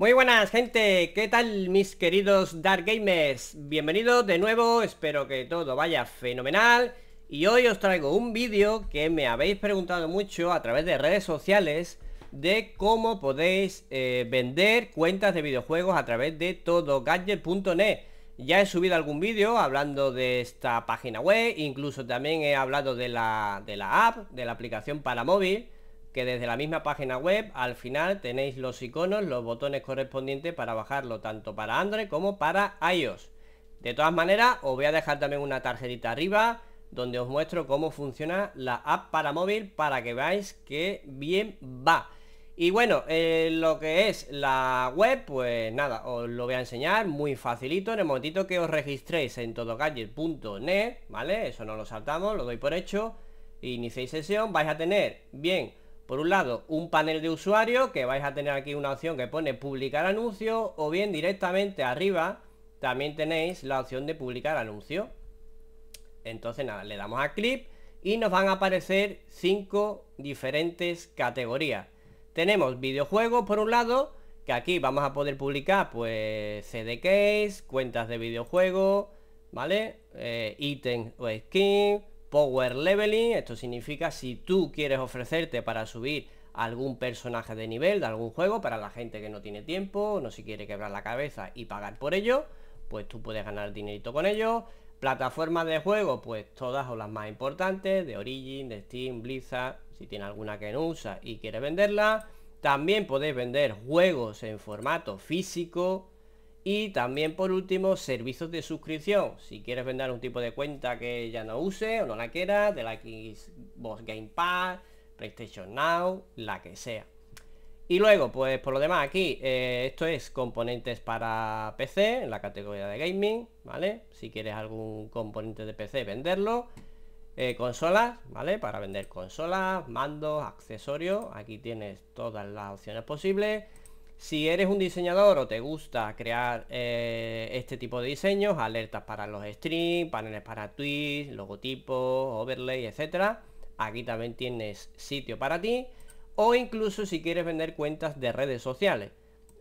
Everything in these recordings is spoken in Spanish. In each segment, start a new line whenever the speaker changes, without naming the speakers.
Muy buenas gente, ¿qué tal mis queridos Dark Gamers? Bienvenidos de nuevo, espero que todo vaya fenomenal Y hoy os traigo un vídeo que me habéis preguntado mucho a través de redes sociales De cómo podéis eh, vender cuentas de videojuegos a través de todogadget.net Ya he subido algún vídeo hablando de esta página web Incluso también he hablado de la, de la app, de la aplicación para móvil desde la misma página web al final tenéis los iconos, los botones correspondientes para bajarlo tanto para Android como para iOS. De todas maneras, os voy a dejar también una tarjetita arriba donde os muestro cómo funciona la app para móvil para que veáis que bien va. Y bueno, eh, lo que es la web, pues nada, os lo voy a enseñar muy facilito en el momentito que os registréis en net ¿vale? Eso no lo saltamos, lo doy por hecho. Iniciéis sesión, vais a tener bien por un lado, un panel de usuario, que vais a tener aquí una opción que pone publicar anuncio, o bien directamente arriba también tenéis la opción de publicar anuncio. Entonces nada, le damos a clip y nos van a aparecer cinco diferentes categorías. Tenemos videojuegos por un lado, que aquí vamos a poder publicar pues CD case, cuentas de videojuego ¿vale? Eh, ítems o skins, Power Leveling, esto significa si tú quieres ofrecerte para subir algún personaje de nivel de algún juego para la gente que no tiene tiempo, no se quiere quebrar la cabeza y pagar por ello, pues tú puedes ganar dinerito con ello. Plataformas de juego, pues todas o las más importantes, de Origin, de Steam, Blizzard, si tiene alguna que no usa y quiere venderla. También podéis vender juegos en formato físico, y también por último, servicios de suscripción. Si quieres vender un tipo de cuenta que ya no use o no la quieras, de la Xbox Game Pass, PlayStation Now, la que sea. Y luego, pues por lo demás, aquí eh, esto es componentes para PC, en la categoría de gaming, ¿vale? Si quieres algún componente de PC, venderlo. Eh, consolas, ¿vale? Para vender consolas, mandos, accesorios. Aquí tienes todas las opciones posibles. Si eres un diseñador o te gusta crear eh, este tipo de diseños, alertas para los streams, paneles para tweets, logotipos, overlay, etcétera, Aquí también tienes sitio para ti. O incluso si quieres vender cuentas de redes sociales.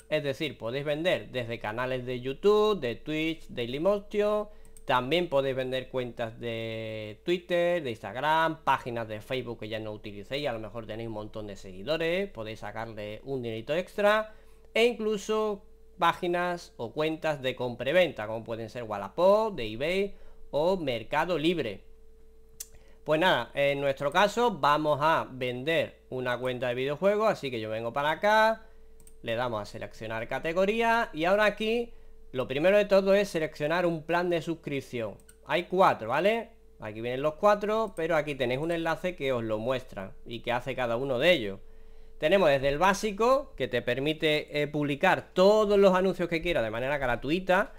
Es decir, podéis vender desde canales de YouTube, de Twitch, de Dailymotion. También podéis vender cuentas de Twitter, de Instagram, páginas de Facebook que ya no utilicéis. A lo mejor tenéis un montón de seguidores. Podéis sacarle un dinerito extra e incluso páginas o cuentas de compra venta, como pueden ser Wallapop, de eBay o Mercado Libre. Pues nada, en nuestro caso vamos a vender una cuenta de videojuegos, así que yo vengo para acá, le damos a seleccionar categoría y ahora aquí lo primero de todo es seleccionar un plan de suscripción. Hay cuatro, ¿vale? Aquí vienen los cuatro, pero aquí tenéis un enlace que os lo muestra y que hace cada uno de ellos. Tenemos desde el básico, que te permite eh, publicar todos los anuncios que quieras de manera gratuita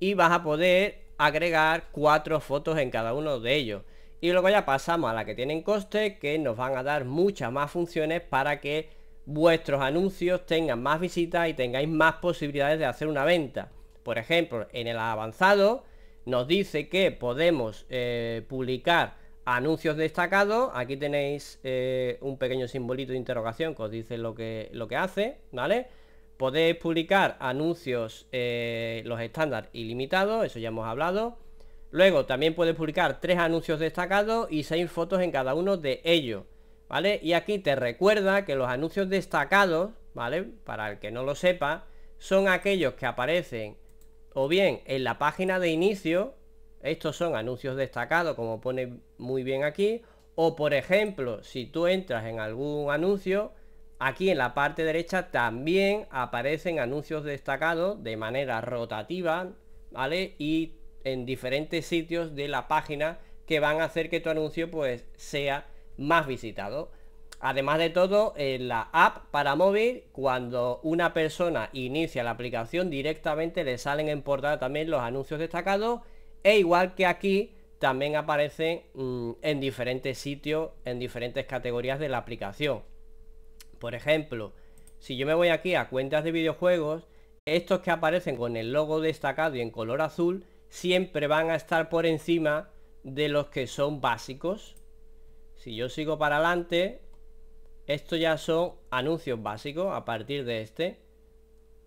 y vas a poder agregar cuatro fotos en cada uno de ellos. Y luego ya pasamos a la que tienen coste, que nos van a dar muchas más funciones para que vuestros anuncios tengan más visitas y tengáis más posibilidades de hacer una venta. Por ejemplo, en el avanzado nos dice que podemos eh, publicar Anuncios destacados, aquí tenéis eh, un pequeño simbolito de interrogación que os dice lo que, lo que hace, ¿vale? Podéis publicar anuncios, eh, los estándar ilimitados, eso ya hemos hablado. Luego también puedes publicar tres anuncios destacados y seis fotos en cada uno de ellos, ¿vale? Y aquí te recuerda que los anuncios destacados, ¿vale? Para el que no lo sepa, son aquellos que aparecen o bien en la página de inicio, estos son anuncios destacados, como pone muy bien aquí. O por ejemplo, si tú entras en algún anuncio, aquí en la parte derecha también aparecen anuncios destacados de manera rotativa, ¿vale? Y en diferentes sitios de la página que van a hacer que tu anuncio pues sea más visitado. Además de todo, en la app para móvil, cuando una persona inicia la aplicación, directamente le salen en portada también los anuncios destacados e igual que aquí, también aparecen mm, en diferentes sitios, en diferentes categorías de la aplicación. Por ejemplo, si yo me voy aquí a cuentas de videojuegos, estos que aparecen con el logo destacado y en color azul, siempre van a estar por encima de los que son básicos. Si yo sigo para adelante, estos ya son anuncios básicos a partir de este.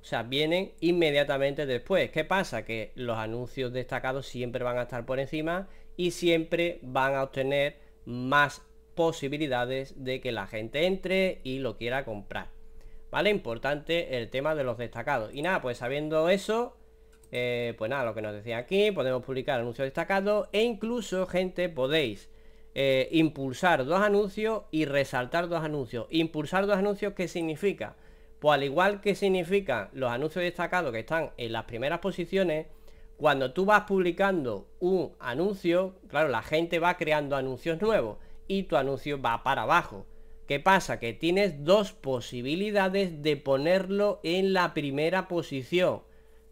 O sea, vienen inmediatamente después. ¿Qué pasa? Que los anuncios destacados siempre van a estar por encima y siempre van a obtener más posibilidades de que la gente entre y lo quiera comprar. ¿Vale? Importante el tema de los destacados. Y nada, pues sabiendo eso, eh, pues nada, lo que nos decía aquí, podemos publicar anuncios destacados e incluso, gente, podéis eh, impulsar dos anuncios y resaltar dos anuncios. Impulsar dos anuncios, ¿qué significa? Pues al igual que significan los anuncios destacados que están en las primeras posiciones, cuando tú vas publicando un anuncio, claro, la gente va creando anuncios nuevos y tu anuncio va para abajo. ¿Qué pasa? Que tienes dos posibilidades de ponerlo en la primera posición.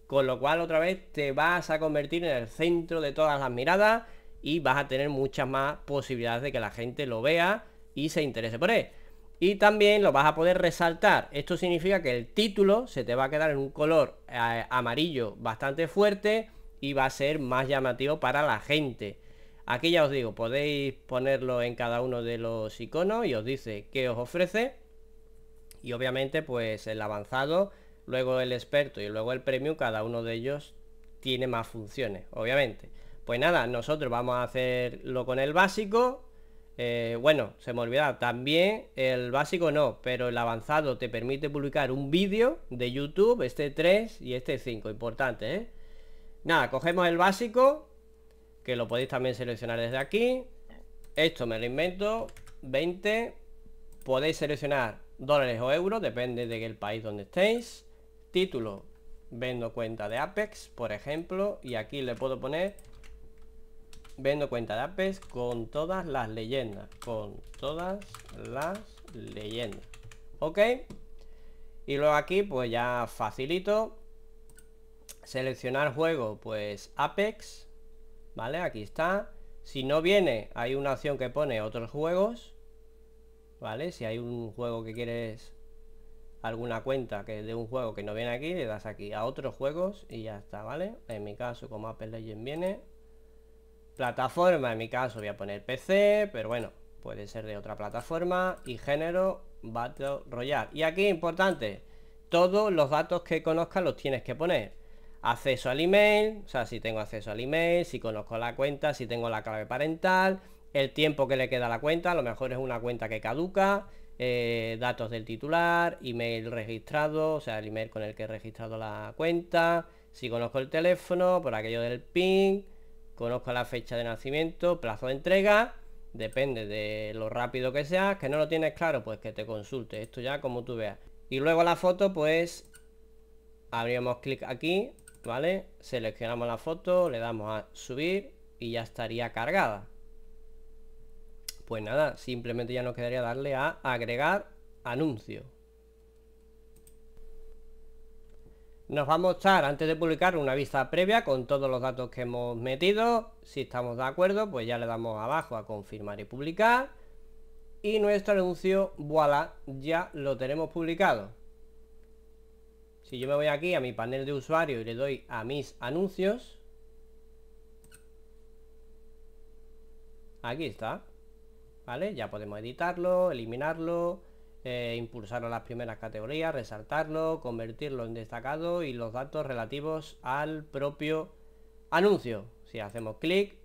Con lo cual otra vez te vas a convertir en el centro de todas las miradas y vas a tener muchas más posibilidades de que la gente lo vea y se interese por él y también lo vas a poder resaltar. Esto significa que el título se te va a quedar en un color eh, amarillo bastante fuerte y va a ser más llamativo para la gente. Aquí ya os digo, podéis ponerlo en cada uno de los iconos y os dice qué os ofrece. Y obviamente pues el avanzado, luego el experto y luego el premium, cada uno de ellos tiene más funciones, obviamente. Pues nada, nosotros vamos a hacerlo con el básico eh, bueno, se me olvidaba, también el básico no, pero el avanzado te permite publicar un vídeo de YouTube, este 3 y este 5, importante, ¿eh? Nada, cogemos el básico, que lo podéis también seleccionar desde aquí. Esto me lo invento, 20. Podéis seleccionar dólares o euros, depende de del país donde estéis. Título, vendo cuenta de Apex, por ejemplo, y aquí le puedo poner Vendo cuenta de Apex con todas las leyendas. Con todas las leyendas. ¿Ok? Y luego aquí, pues ya facilito. Seleccionar juego, pues Apex. ¿Vale? Aquí está. Si no viene, hay una opción que pone otros juegos. ¿Vale? Si hay un juego que quieres alguna cuenta que de un juego que no viene aquí, le das aquí a otros juegos y ya está, ¿vale? En mi caso, como Apex Legend viene, Plataforma, en mi caso voy a poner PC, pero bueno, puede ser de otra plataforma. Y género, Battle Royale. Y aquí, importante, todos los datos que conozcas los tienes que poner. Acceso al email, o sea, si tengo acceso al email, si conozco la cuenta, si tengo la clave parental, el tiempo que le queda a la cuenta, a lo mejor es una cuenta que caduca, eh, datos del titular, email registrado, o sea, el email con el que he registrado la cuenta, si conozco el teléfono, por aquello del PIN, conozca la fecha de nacimiento, plazo de entrega, depende de lo rápido que sea, que no lo tienes claro, pues que te consulte, esto ya como tú veas. Y luego la foto, pues abrimos clic aquí, ¿vale? Seleccionamos la foto, le damos a subir y ya estaría cargada. Pues nada, simplemente ya nos quedaría darle a agregar anuncio. Nos va a mostrar antes de publicar una vista previa con todos los datos que hemos metido. Si estamos de acuerdo, pues ya le damos abajo a confirmar y publicar. Y nuestro anuncio, voilà, ya lo tenemos publicado. Si yo me voy aquí a mi panel de usuario y le doy a mis anuncios. Aquí está. ¿Vale? Ya podemos editarlo, eliminarlo eh, impulsar a las primeras categorías, resaltarlo, convertirlo en destacado y los datos relativos al propio anuncio. Si hacemos clic,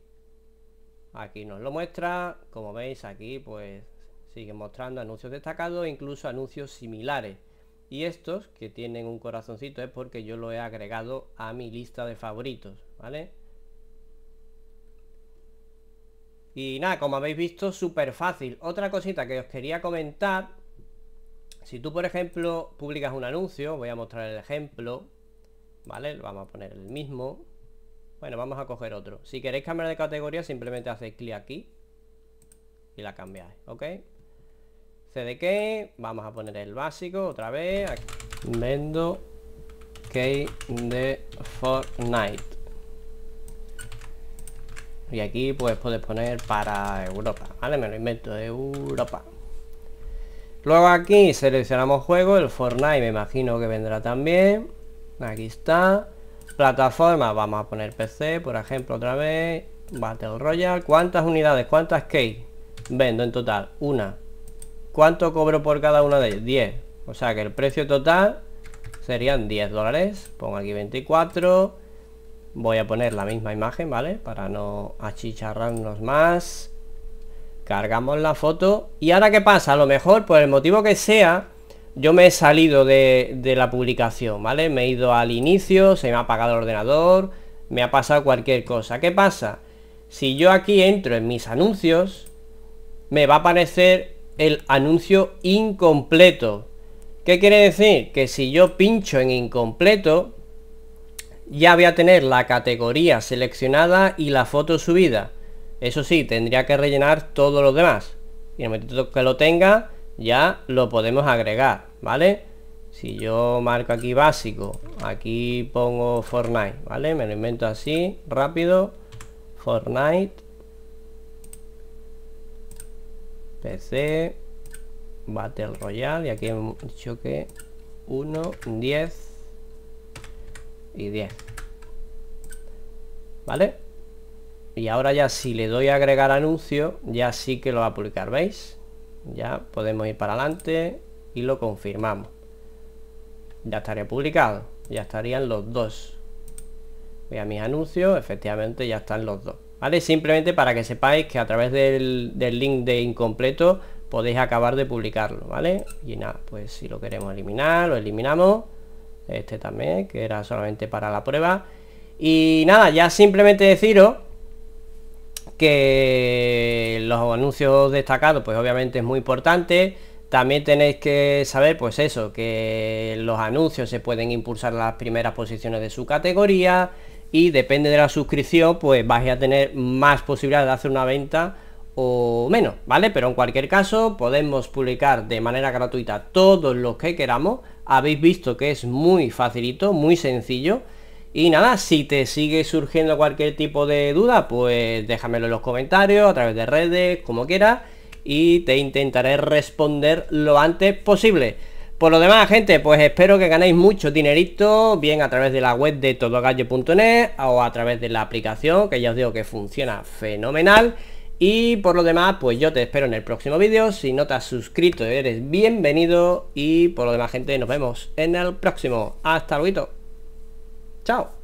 aquí nos lo muestra, como veis aquí pues sigue mostrando anuncios destacados e incluso anuncios similares. Y estos que tienen un corazoncito es porque yo lo he agregado a mi lista de favoritos, ¿vale? Y nada, como habéis visto, súper fácil. Otra cosita que os quería comentar si tú, por ejemplo, publicas un anuncio, voy a mostrar el ejemplo, ¿vale? vamos a poner el mismo. Bueno, vamos a coger otro. Si queréis cambiar de categoría, simplemente hacéis clic aquí y la cambiáis, ¿ok? CDK, vamos a poner el básico otra vez. Aquí. Vendo key de Fortnite. Y aquí pues puedes poner para Europa, ¿vale? Me lo invento, de Europa. Luego aquí seleccionamos juego, el Fortnite me imagino que vendrá también. Aquí está. Plataforma, vamos a poner PC, por ejemplo, otra vez. Battle Royale. ¿Cuántas unidades? ¿Cuántas cake? Vendo en total. Una. ¿Cuánto cobro por cada una de ellas? 10. O sea que el precio total serían 10 dólares. Pongo aquí 24. Voy a poner la misma imagen, ¿vale? Para no achicharrarnos más. Cargamos la foto. ¿Y ahora qué pasa? A lo mejor, por el motivo que sea, yo me he salido de, la publicación, ¿vale? Me he ido al inicio, se me ha apagado el ordenador, me ha pasado cualquier cosa. ¿Qué pasa? Si yo aquí entro en mis anuncios, me va a aparecer el anuncio incompleto. ¿Qué quiere decir? Que si yo pincho en incompleto, ya voy a tener la categoría seleccionada y la foto subida. Eso sí, tendría que rellenar todo lo demás. Y en el momento que lo tenga, ya lo podemos agregar, ¿vale? Si yo marco aquí básico, aquí pongo Fortnite, ¿vale? Me lo invento así, rápido. Fortnite. PC. Battle Royale. Y aquí hemos dicho que 1, 10 y 10. ¿Vale? y ahora ya si le doy a agregar anuncio ya sí que lo va a publicar veis ya podemos ir para adelante y lo confirmamos ya estaría publicado ya estarían los dos voy a mis anuncios efectivamente ya están los dos vale simplemente para que sepáis que a través del, del link de incompleto podéis acabar de publicarlo vale y nada pues si lo queremos eliminar lo eliminamos este también que era solamente para la prueba y nada ya simplemente deciros que los anuncios destacados pues obviamente es muy importante también tenéis que saber pues eso que los anuncios se pueden impulsar las primeras posiciones de su categoría y depende de la suscripción pues vais a tener más posibilidades de hacer una venta o menos, ¿vale? Pero en cualquier caso podemos publicar de manera gratuita todos los que queramos. Habéis visto que es muy facilito, muy sencillo. Y nada, si te sigue surgiendo cualquier tipo de duda, pues déjamelo en los comentarios, a través de redes, como quieras, y te intentaré responder lo antes posible. Por lo demás, gente, pues espero que ganéis mucho dinerito, bien a través de la web de todogallo.net o a través de la aplicación, que ya os digo que funciona fenomenal. Y por lo demás, pues yo te espero en el próximo vídeo. Si no te has suscrito, eres bienvenido. Y por lo demás, gente, nos vemos en el próximo. Hasta luego. Ciao